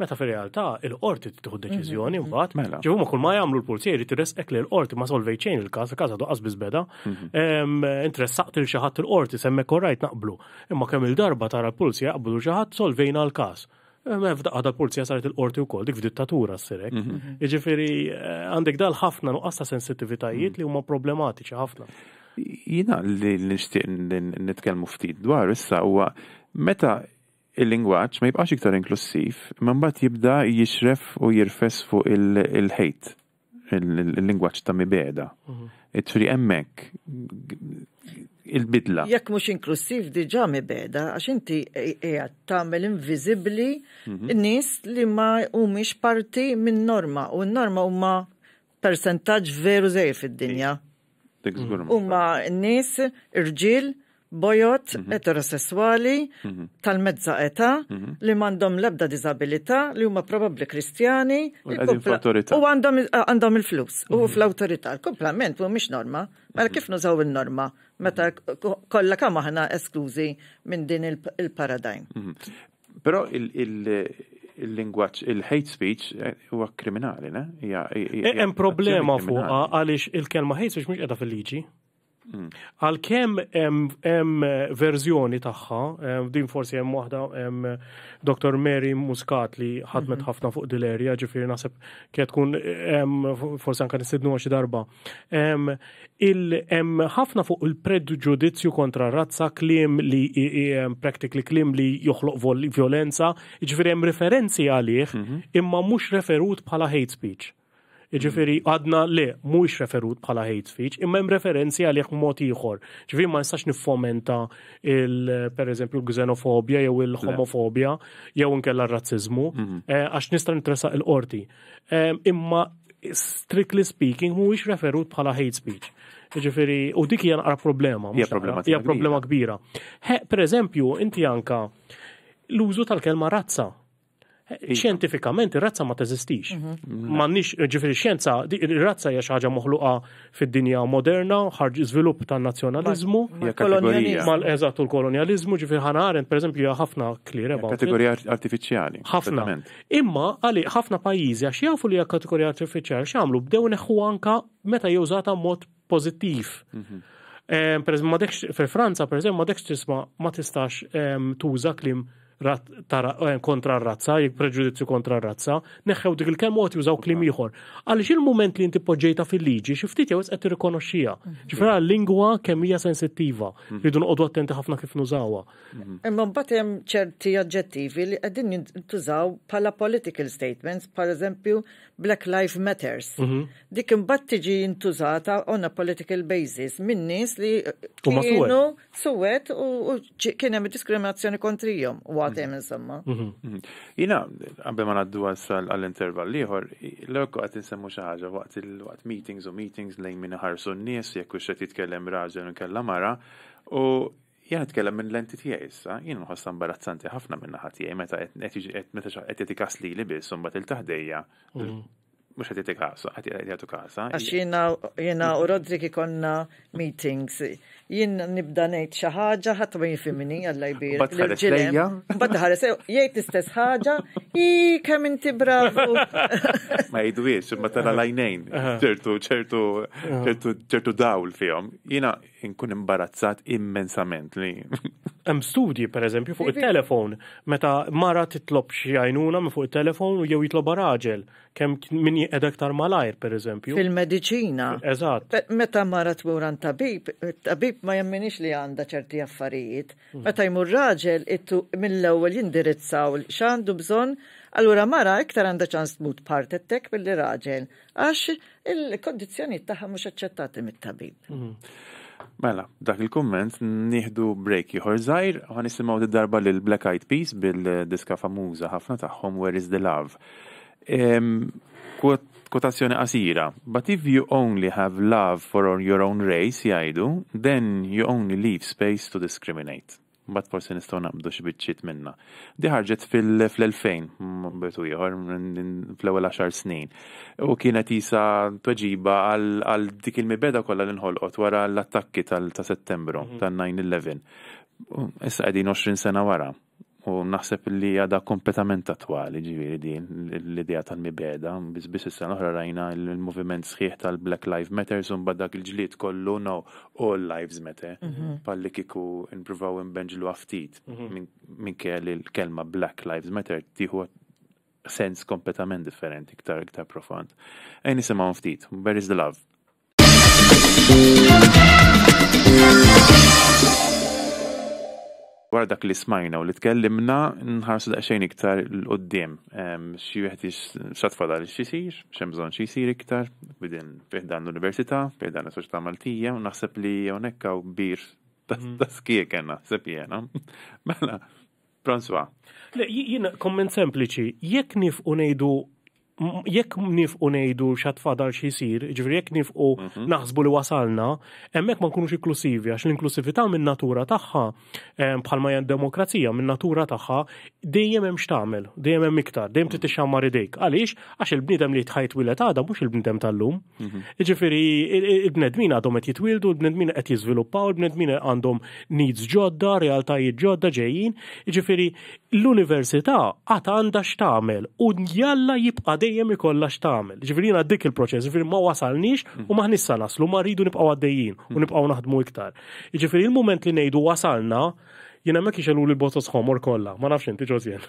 Meta fir-realtà il-qorti tieħu mhm, deċiżjoni mhm. mbagħad. Mela. Ġifu ma kull ma jagħmlu l-pulzieri tiresqek li l-qorti ma solvej ċejn il-każ, il-każ għadu qasbis beda. Mhm. Interessaqt il xi ħadd il-qorti semmek korrajt naqblu. Imma kemm il-darba tara l-pulzija jaqblu xi ħadd solvejna l-każ. Għada l-pulzija saret il-qorti u koll, dik dittatura s-sirek. Iġifiri, eh, għandek dal ħafna nuqqas ta' sensitivitajiet li huma problematiċi ħafna. Jina li nishtiq nitkelmu ftit dwar issa huwa meta il-lingwaġġ ma jibqax iktar inklusiv, man mbagħad jibda jixref u jirfess fuq il-ħejt il-lingwaġġ ta' mibeda. Mhm. It-tri hemmhekk il-bidla. Jekk mhux inklusiv diġà mibeda għax inti qiegħed tagħmel inviżibbli mhm. nies li ma humiex parti minn norma u n-norma huma percentaġġ veru zej fid-dinja. Mm. Huma n-nies bojot mhm. eterosessuali mhm. tal-mezza età mhm. li mandom lebda disabilità li huma probabli kristjani u għandhom il-flus u fl-autorità. Komplament u mhix norma. Mela kif nużaw il-norma meta kollha kemm aħna esklużi minn din il-paradigm. Però il lingwaġġ il-hate speech eh, huwa kriminali, ne? E- hemm problema fuqha għaliex il-kelma hate speech mhux qiegħda fil-liġi. Mm. Għal kem hemm eh, verżjoni taħħa, eh, din forsi jem wahda, hemm Dr. Eh, Mary Muscat li ħadmet mhm. ħafna fuq dil-erja, ġifieri naħseb kien tkun forsi anke nistidnu għaxi darba. Hemm ħafna fuq il-preġudizzju kontra razza klim li practically klim li joħloq violenza, ġifiri jem referenzi għalih mhm. imma mux referut bħala hate speech. Ġifiri, għadna le, mux referut bħala hate speech, imma jem referenzi għalih mod ieħor. Ġifiri, ma jistax niffomenta il, per eżempju, l-gżenofobja, jew il-homofobja, jew nkella l razzizmu mhm. eh, għax nista' interesa il-qorti. Imma, strictly speaking, mux referut bħala hate speech. Ġifiri, u dik hija għara problema. Hija problema, problema kbira. Per eżempju, inti anka l-użu tal-kelma razza Xjentifikament ir-razza ma teżistix. Mhm. Mm. M'għandniex ġifieri xjenza ir-razza hija xi ħaġa moħluqa fid-dinja moderna, ħarġ iżvilupp tan-nazzjonaliżmu. Mal-eżatt u l-kolonjaliżmu, ġifieri ħana Arendt pereżempju hija ħafna clear Kategorija artifiċjali. Ħafna. Imma għali ħafna pajjiżi għax jafu li hija kategorija artifiċjali x'għamlu bdew neħħu anka meta jużata mod pożittiv. Mhm. Per ma dekx fil Franza, per ma dekx tisma' ma tistax tuża klim Eh, kontra r-razza, jek preġudizzju kontra r-razza, neħħew dik il kem u jużaw klim ieħor. Għaliex il-moment li inti poġġejta fil-liġi, xi ftit jew qed tirrikonoxxija. Mhm. Ġifra l-lingwa kemm hija sensittiva, mhm. rridu noqogħdu attenti ħafna kif nużawha. Mhm. Imma mbagħad hemm ċerti oġġettivi li qegħdin jintużaw bħala political statements, eżempju Black Lives Matters. Dik imbagħad tiġi jintużata on a political basis minnis nies li kienu suwet u kien hemm diskriminazzjoni kontrihom għatem insomma. Mhm. Mhm. Jina, għabbe ma naddu għall-intervall liħor, l-għakku għat nsemmu xaħġa waqt il-waqt meetings u meetings lejn minna ħarsu n-nies, jekk u xet jitkellem raġel u kella mara, u jena tkellem minn l-enti tiegħi issa, jien nħoss ħafna minna naħa meta qed itikas li li biss imbagħad il-taħdejja. Mhm. Mhux qed itikasa, għet jagħtu Għaxina, Għax jiena u Rodrik ikonna meetings jien nibda ngħid xi ħaġa ma jifimini għalla jibir. Bad sej jgħid istess ħaġa, i kemm inti bravu. Ma jidwiex, ma tala lajnejn, ċertu ċertu ċertu ċertu dawl fihom. Jiena nkun imbarazzat immensament li. Hemm studji pereżempju fuq it-telefon meta mara titlob xi għajnuna minn fuq it-telefon u jew jitloba raġel kemm min jieqed aktar malajr pereżempju. Fil-mediċina. Eżatt. Meta mara twur tabib, tabib tip ma jamminix li għanda ċerti affarijiet. Meta jmur raġel, ittu mill-ewwel jindirizzaw x'għandu bżonn, allura mara iktar għanda ċans tmut partettek mill-li raġel, għax il-kondizjoni taħħa mhux aċċettati mit-tabib. Mhm. Mela, dak il-komment nieħdu break jħor zaħir, u ħanisimgħu id-darba lil Black Eyed Peas bil-diska famuża ħafna tagħhom Where is the Love. Kwot kotazzjoni qasira. But if you only have love for your own race, jajdu, then you only leave space to discriminate. Bat forse nistaw nabdu xbitċit minna. Di ħarġet fil-2000, mm, betu jħor, fl-ewel 10 snin. U kienet jisa tweġiba għal dik il-mibeda kolla l-inħolqot wara l-attakki ta' settembru, mhm. tal 9-11. Issa għedin 20 sena wara u naħseb li għada kompletament attwali ġiviri din l-idea tal-mibeda, bizbis issa noħra rajna il-moviment sħiħ tal-Black Lives Matter, un badak il-ġliet kollu no All Lives Matter, mhm. palli kiku n-benġlu għaftit mhm. minn kell il-kelma Black Lives Matter tiħu sens kompletament differenti, iktar iktar profond. Ejn sema għaftit, where is the love? Wara dak li smajna u li tkellimna nħarsu xejn iktar l-qoddim. Xi wieħed xatfada li xisir, x'hemm bżonn xi jsir iktar, bidin fiħdan l-Università, fiħdan is-Soċjetà Maltija u naħseb li hawnhekk hawn bir ta' skija kena, sepp jena. Mela, Franswa. jina komment sempliċi, jekk nif unajdu jekk nifqu nejdu xat fadal xisir, ġifri jekk nifqu mhm. naħsbu li wasalna, emmek ma nkunux inklusivi, għax l-inklusivita minn natura taħħa, bħalma jgħan demokrazija minn natura taħħa, dejjem hemm taħmel, dejjem hemm iktar, dejjem titixxammar idejk. Għaliex, għax il-bnidem li tħajt wilet għada mhux il-bnidem tal-lum. Mhm. Ġifri, il-bnedmin għadhom qed jitwildu, il-bnedmin qed jiżviluppaw, il-bnedmin għandhom needs ġodda, realtajiet ġodda ġejjin. Ġifri, l-università għat għanda xtamel u njalla jibqa dejjem ikolla xtamel. Ġifirina dik il-proċess, ġifir ma wasalniex u ma nissa naslu, ma rridu nibqaw għaddejjien u nibqaw naħdmu iktar. Ġifir il-moment li nejdu wasalna, jina ma kiex għallu l-botos homor kolla, ma nafx inti ġoz jen.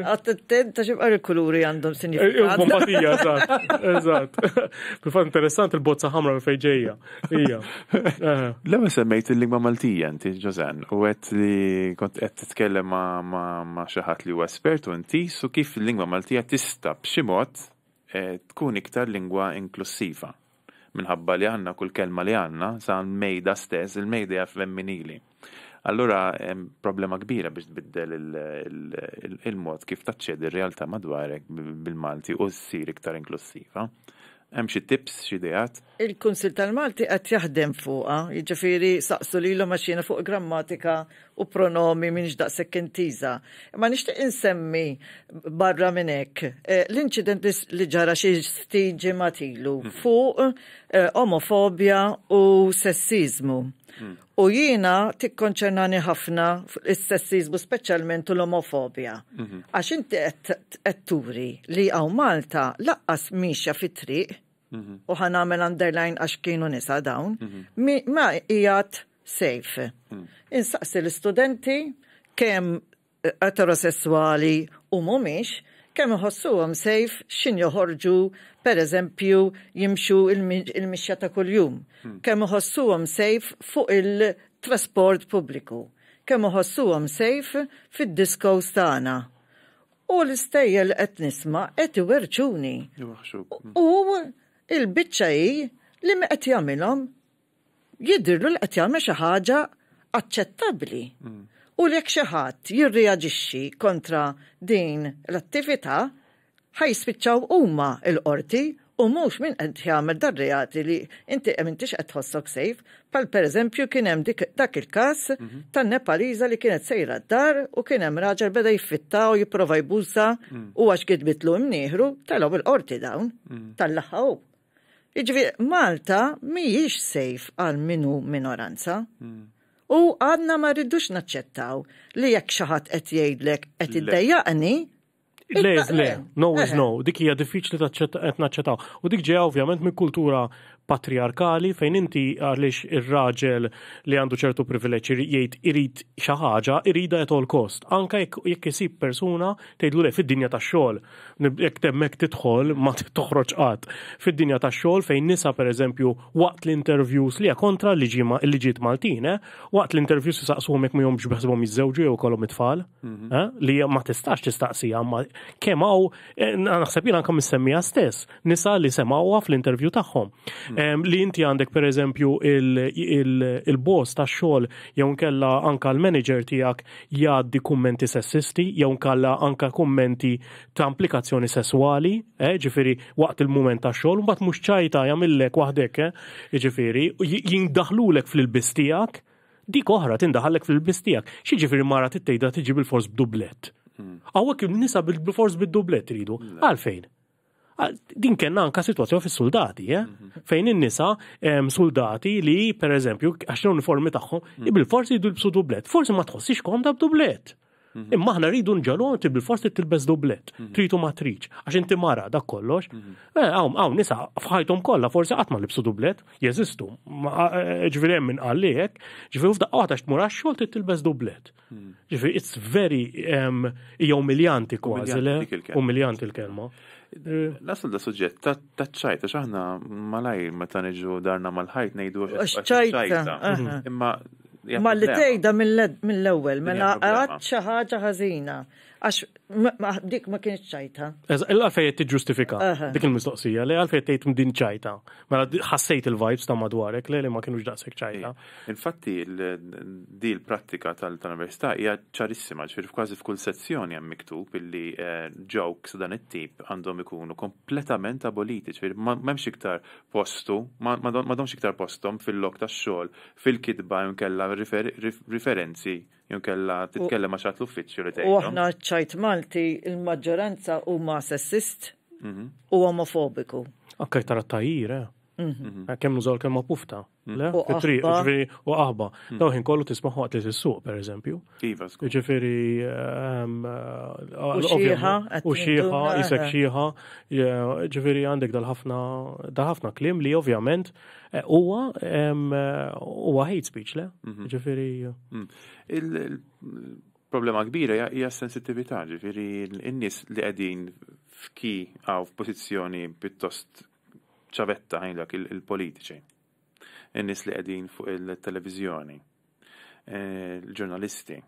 Għattet, ta' xibqa il-kuluri għandhom sinjifikat. Eh, eh, Bombatija, eżat, eżat. Kifat interessant il-bozza ħamra fejġeja. l eh. Lema semmejt il-lingwa Maltija inti ġozan, u għet li kont għet titkellem ma xaħat li u espert u inti, su kif il-lingwa Maltija tista bximot tkun iktar lingwa inklusiva minħabba li għanna kull kelma li għanna sa mejda stess, il-mejda femminili. Allura hemm problema kbira biex tbiddel il-mod kif taċċedi il realtà madwarek bil-Malti u ssir iktar inklusiva. Hemm xi tips, xi dejat? Il-Kunsil tal-Malti qed jaħdem fuqha, jiġifieri saqsu lilu maxina fuq grammatika u pronomi minn ġdaq intiża. Ma nixtieq insemmi barra minn hekk eh, l-inċident li ġara xi stiġi matilu hmm. fuq eh, omofobja u sessizmu. U jina tikkonċernani ħafna il-sessizmu specialment u l omofobja mhm. Għax inti għetturi li għaw Malta laqqas miexja fit-triq mhm. u għamel underline għax kienu nisa dawn, mhm. ma jgħat safe. Insaqsi l-studenti kem e, eterosessuali u mumiex kemm iħossuhom sejf xin joħorġu per eżempju jimxu il-mixja ta' kuljum, hmm. kemm iħossuhom sejf fuq il-trasport pubbliku, kemm iħossuhom sejf fid-diskos tagħna. U l-istejjel qed nisma' qed iwerġuni. Hmm. U il-biċċa li ma qed jagħmilhom jidhirlu li qed jagħmel xi ħaġa aċċettabbli. Mm. U lek xaħat jirreagġixxi kontra din l-attività ħajspiċċaw huma l-qorti u mhux minn qed jagħmel darreati li inti hemm intix qed tħossok sejf, pal pereżempju kien hemm dak il-każ mhm. tan-Nepaliża li kienet sejra d-dar u kien hemm raġel beda jfitta u jipprova jbuża mm. u għax kitbitlu mnieħru telgħu il-qorti dawn mm. tal-laħħaw. Iġvi Malta mhijiex sejf għal minu minoranza. Mm u għadna ma rridux naċċettaw li jekk xaħat qed jgħidlek qed iddejjaqni. Le, le, no eh. no, dik hija diffiċli qed naċċettaw. U dik ġeja ovvjament minn kultura patriarkali fejn inti għalix ir-raġel li għandu ċertu privileġġi jgħid irid xi ħaġa irida qed kost. Anke jekk isib persuna tgħidlu le fid-dinja tax-xogħol. Jekk temmek tidħol ma toħroġ qatt. Fid-dinja tax-xogħol fejn nisa pereżempju waqt l-interviews li hija kontra l ġiet Maltin, waqt l-interviews saqsuhom jekk m'jomx biħsbhom iż-żewġu jew kolom it-tfal, mhm. eh, li ma tistax tistaqsija, għamma kemm hawn eh, naħseb jien anke missemmija stess, nisa li semgħuha fl-interview tagħhom. Mhm. Li inti għandek per eżempju il-boss ta' xol jew kella anka l-manager tijak jaddi kummenti sessisti, jew kalla anka kummenti ta' implikazzjoni sessuali, eh, ġifiri waqt il-moment ta' xol, mbat mux ċajta jamillek wahdek, eh, ġifiri, jindaħlulek fil-bistijak, dik oħra tindaħallek fil-bistijak, xieġifiri mara tittejda tiġi bil-fors b'dublet. Hmm. Għawek nisa bil-fors ridu, hmm. għalfejn. Ah, din kena anka situazzjoni fis soldati eh? Mhm. fejn in-nisa soldati li per eżempju għax l-uniformi tagħhom li mhm. bil-forsi l jibsu dublet. Forsi ma tħossix konta b'dublet. Mhm. Imma aħna rridu nġalu għanti bil-forsi tilbes dublet, tritu ma triċ, għax inti mara dak kollox. Hawn eh, għaw, nisa fħajthom kollha forsi qatt ma libsu dublet, jeżistu. Eh, eh, ġifieri minn għallijek, ġifieri ufda għata x'tmur għax-xogħol tilbes dublet. Ġifieri it's very hija umiljanti kważi Umiljanti l-kelma. Eh, l da suġġett, ta' ċajta, xaħna malaj meta neġu darna mal-ħajt nejdu ċajta. Mhm. Imma Ma li tejda mill-ewel, mela għad xaħġa ħazina għax dik ma kienx ċajta. Il-għalfejet t-ġustifika, dik il-mistoqsija, li għalfejet t din ċajta. Mela ħassejt il-vibes ta' madwarek, li li ma kienx daqseg ċajta. Infatti, di l-prattika tal-università hija ċarissima, ċfir kważi f'kull sezzjoni għam miktub illi eh, jokes dan it-tip għandhom ikunu kompletament aboliti, ċfir memx iktar postu, ma domx iktar postom fil-lok ta' xol, fil-kidba, jmkella referenzi jew kella titkellem għax għatlu uffiċċju li tgħid. U aħna ċajt Malti il-maġġoranza huma sessist mhm. u homofobiku. Anke tara tajjir, eh? Mhm. Eh, kemm użol kemm pufta. Mhm. u aħba. Mhm. Daw kollu tismaħu għat li s-suq, per eżempju. Iva, Uxieħa. Uxieħa, jisek xieħa. Eh, eh. Ġviri, għandek dal-ħafna klim li ovvjament huwa ehm, huwa hate speech, le? il Problema kbira hija sensitività, ġifieri n-nies li qegħdin f'ki għaw f'pozizjoni pittost ċavetta ħajlek il-politiċi, in-nies li qegħdin fuq il televizjoni eh, il-ġurnalisti.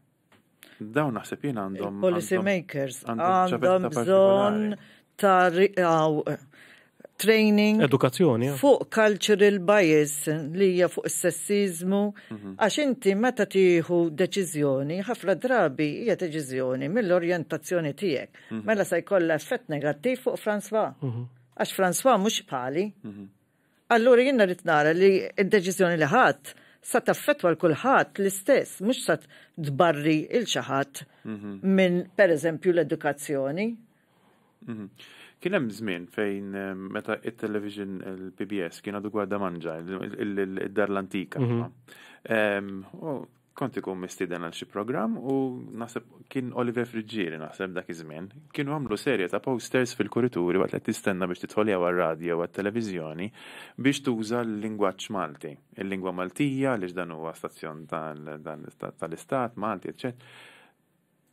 Dawn naħseb jien għandhom. Policy makers għandhom bżonn ta' training edukazzjoni fuq cultural bias li hija fuq is sessiżmu mhm. għax inti meta tieħu deċiżjoni ħafna drabi hija deċiżjoni mill-orjentazzjoni tiegħek mhm. mela se jkollha effett negattiv fuq Franswa. Mhm għax François mux pali. Mhm. Allura jenna nara li id-deċizjoni li ħadd sa taffetwa l-kulħadd l-istess, mux sa tbarri il-ċaħat mhm. minn per eżempju l-edukazzjoni. Mhm. Kien hemm żmien fejn ehm, meta it-television il-PBS kien għadu gwarda manġa, id-dar l-antika. Ehm, kont ikun mistiden għal xi programm u naħseb kien Oliver Friġġieri naħseb dak iż-żmien. Kienu għamlu serje ta' posters fil-kurituri waqt qed tistenna biex titħolja għal radio u televizjoni biex tuża l-lingwaġġ Malti. Il-lingwa Maltija li dan huwa stazzjon tal-Istat Malti, eċċett.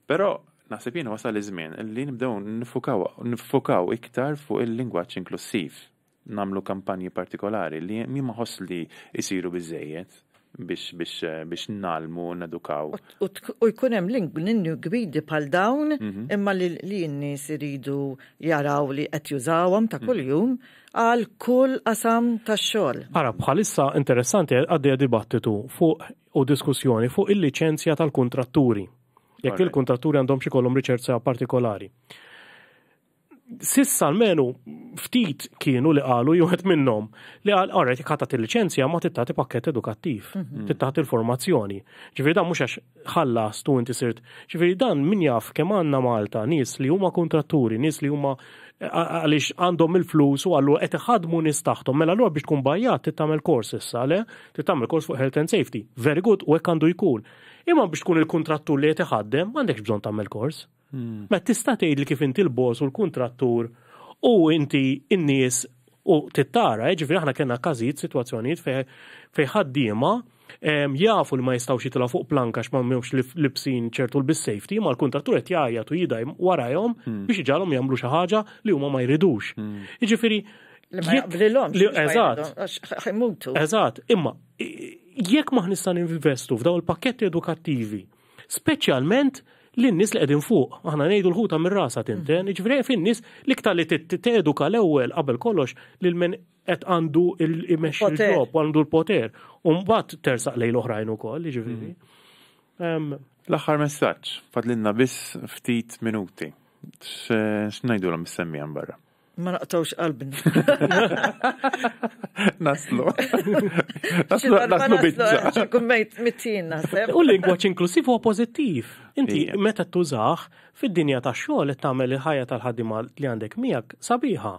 Però naħseb jien wasal iż-żmien li nibdew nifukaw iktar fuq il-lingwaġġ inklusiv namlu kampanji partikolari li mi maħoss li jisiru bizzejiet biex biex eh, biex nalmu nadukaw. U jkun hemm link ninnu gbidi pal dawn mhm. imma li n-nies iridu jaraw li qed jużawhom ta' kuljum mhm. għal kull qasam tax-xogħol. Ara bħalissa interessanti għaddejja dibattitu fuq u diskussjoni fuq il-liċenzja tal-kuntratturi. Jekk il kuntratturi għandhom xi kollhom riċerza partikolari sissa almenu ftit kienu li qalu juħet minnom li għal għarret jkatat il-licenzja ma tittati pakket edukattiv, mhm. tittati il-formazzjoni. Ġifiri dan mux għax ħalla tu inti sirt. Ġifiri dan min jaf kem għanna Malta, nis li huma kontratturi, nis li huma għalix għandhom il-flus u għallu għet ħadmu nis taħtom, mela l għu biex tkun bajjat tittamel kors issa, le? Tittamel kors fuq health and safety. Very good, u għek għandu jkun. Imma biex tkun il-kontrattur li għet ħaddem, għandek bżon tammel kors. Ma hmm. mela, tista' tgħidli kif inti l-boss u l-kuntrattur u inti n-nies u tittara, eh, ġifieri aħna kellna każijiet, sitwazzjonijiet fej ħaddiema jafu li ma jistgħux jitilgħu fuq planka x'ma m'hemmx libsin ċertu l-bis-safety, ma l-kuntrattur qed jgħajjatu jidaj warajhom hmm. biex iġalhom jagħmlu xi ħaġa li huma ma jridux. Hmm. Jiġifieri Eżat, eżat, imma jekk ma nista' ninvestu f'daw il-pakketti edukattivi, speċjalment l-nis li qegħdin fuq. Aħna ngħidu l-ħuta minn rasa tinten, mm-hmm. ġifieri fin-nies l-iktar li teduka l-ewwel qabel kollox lil min qed għandu il-imexxi l-ġob, għandu l-poter. U mbagħad tersaq lejn oħrajn ukoll, ġifieri. Mm-hmm. L-aħħar messaġġ, fadlinna biss ftit minuti. X'ngħidu l missemmija barra? ma naqtawx qalbni. Naslu. Naslu bitċa. Kummejt mitin nasib. U l-lingwaċ inklusiv huwa pożittiv. Inti meta tużaħ fid-dinja tax-xogħol qed tagħmel il-ħajja tal-ħaddiema li għandek miegħek sabiħa.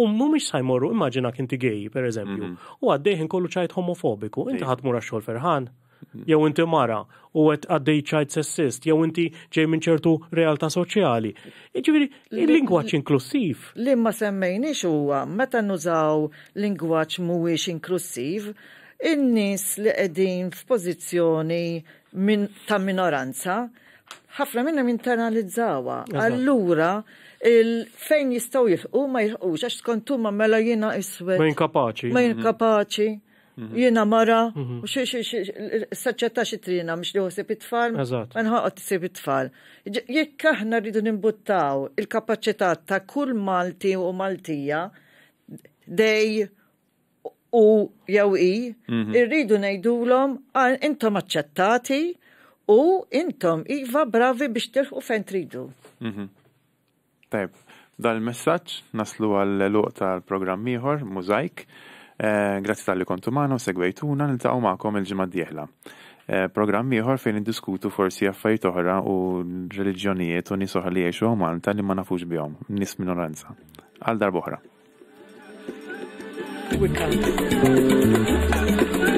U mhumiex sajmorru immaġina kinti gej, per eżempju, mhm. u għaddej inkollu ċajt homofobiku, inti mura xogħol ferħan mhm. jew inti mara u għed għaddej ċajt sessist, jew inti ġej minn ċertu realtà soċjali. Iġviri, il-lingwaċ inklusiv. Li ma semmejniex huwa meta nużaw lingwaċ mhuwiex inklusiv, in-nies li qegħdin f'pożizzjoni min, ta' minoranza ħafna minna internalizzawa. Allura, fejn jistaw jifqu ma jifqux, għax skontum ma mela jina iswed. Ma jinkapaċi. Ma jinkapaċi. Mhm. Jina mara, u mhm. xie xie xie, s-saċċetta xie trina, mx li għosib it-tfal, ma nħaqqa t-sib it-tfal. Jekk aħna rridu nimbuttaw il-kapacità ta' kull Malti u Maltija, dej u jew i, mhm. irridu nejdulom, intom aċċettati, u intom iva bravi biex tilħu fejn tridu. Mhm. Tajb, dal-messagġ naslu għall-luq tal-programm ieħor, Mosaic. Eh, grazzi tal-li kontu maħna u segwejtuna niltaqgħu magħkom il-ġimgħa dieħla. Eh, programm ieħor fejn niddiskutu forsi affarijiet oħra u reliġjonijiet u nies oħra li jgħixu Malta li ma nafux bihom, nies minoranza. Għal darboħra. Thank you.